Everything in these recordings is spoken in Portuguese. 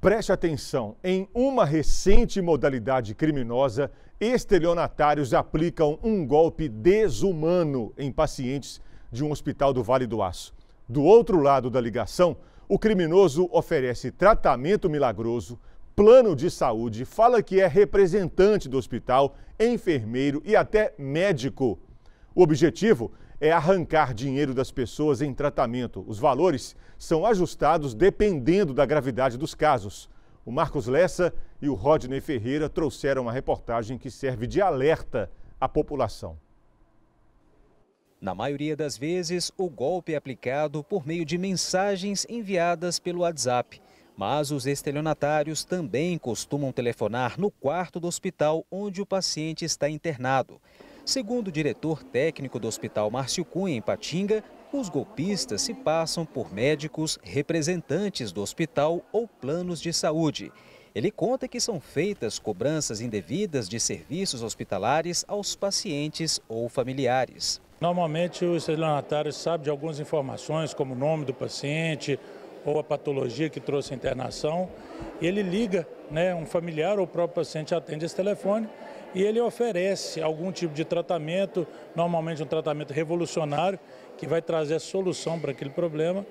Preste atenção, em uma recente modalidade criminosa, estelionatários aplicam um golpe desumano em pacientes de um hospital do Vale do Aço. Do outro lado da ligação, o criminoso oferece tratamento milagroso, plano de saúde, fala que é representante do hospital, enfermeiro e até médico. O objetivo é arrancar dinheiro das pessoas em tratamento. Os valores são ajustados dependendo da gravidade dos casos. O Marcos Lessa e o Rodney Ferreira trouxeram uma reportagem que serve de alerta à população. Na maioria das vezes, o golpe é aplicado por meio de mensagens enviadas pelo WhatsApp. Mas os estelionatários também costumam telefonar no quarto do hospital onde o paciente está internado. Segundo o diretor técnico do Hospital Márcio Cunha, em Patinga, os golpistas se passam por médicos, representantes do hospital ou planos de saúde. Ele conta que são feitas cobranças indevidas de serviços hospitalares aos pacientes ou familiares. Normalmente o estelionatário sabe de algumas informações, como o nome do paciente ou a patologia que trouxe a internação. Ele liga, né, um familiar ou o próprio paciente atende esse telefone e ele oferece algum tipo de tratamento, normalmente um tratamento revolucionário, que vai trazer a solução para aquele problema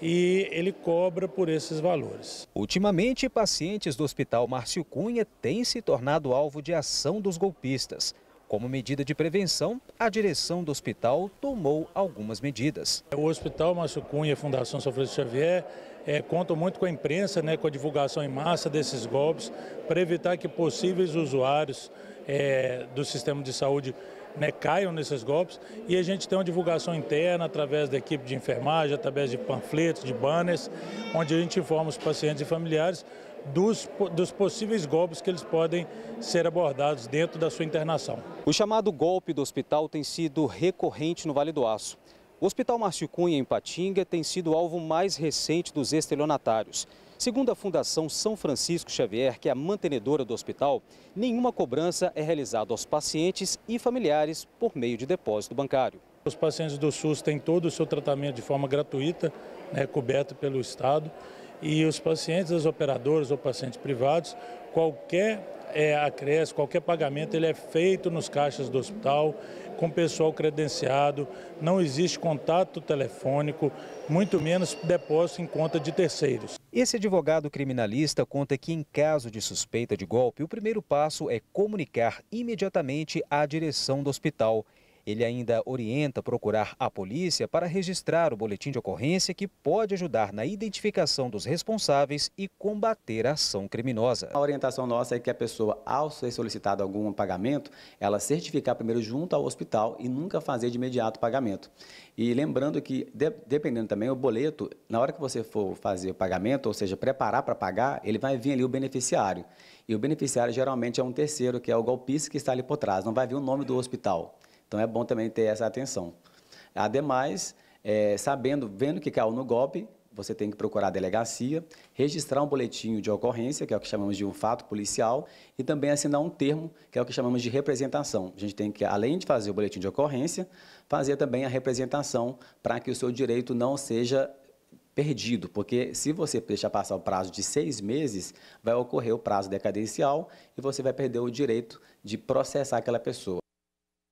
e ele cobra por esses valores. Ultimamente, pacientes do Hospital Márcio Cunha têm se tornado alvo de ação dos golpistas. Como medida de prevenção, a direção do hospital tomou algumas medidas. O Hospital Márcio Cunha, Fundação São Francisco Xavier, é, contam muito com a imprensa, né, com a divulgação em massa desses golpes, para evitar que possíveis usuários é, do sistema de saúde né, caiam nesses golpes. E a gente tem uma divulgação interna através da equipe de enfermagem, através de panfletos, de banners, onde a gente informa os pacientes e familiares dos, dos possíveis golpes que eles podem ser abordados dentro da sua internação. O chamado golpe do hospital tem sido recorrente no Vale do Aço. O Hospital Márcio Cunha, em Patinga, tem sido o alvo mais recente dos estelionatários. Segundo a Fundação São Francisco Xavier, que é a mantenedora do hospital, nenhuma cobrança é realizada aos pacientes e familiares por meio de depósito bancário. Os pacientes do SUS têm todo o seu tratamento de forma gratuita, né, coberto pelo Estado e os pacientes, as operadoras ou pacientes privados, qualquer é, acréscimo, qualquer pagamento, ele é feito nos caixas do hospital, com pessoal credenciado, não existe contato telefônico, muito menos depósito em conta de terceiros. Esse advogado criminalista conta que, em caso de suspeita de golpe, o primeiro passo é comunicar imediatamente à direção do hospital ele ainda orienta procurar a polícia para registrar o boletim de ocorrência que pode ajudar na identificação dos responsáveis e combater a ação criminosa. A orientação nossa é que a pessoa, ao ser solicitado algum pagamento, ela certificar primeiro junto ao hospital e nunca fazer de imediato pagamento. E lembrando que, dependendo também, o boleto, na hora que você for fazer o pagamento, ou seja, preparar para pagar, ele vai vir ali o beneficiário. E o beneficiário geralmente é um terceiro, que é o golpista que está ali por trás, não vai vir o nome do hospital. Então é bom também ter essa atenção. Ademais, é, sabendo, vendo que caiu no golpe, você tem que procurar a delegacia, registrar um boletim de ocorrência, que é o que chamamos de um fato policial, e também assinar um termo, que é o que chamamos de representação. A gente tem que, além de fazer o boletim de ocorrência, fazer também a representação para que o seu direito não seja perdido, porque se você deixar passar o prazo de seis meses, vai ocorrer o prazo decadencial e você vai perder o direito de processar aquela pessoa.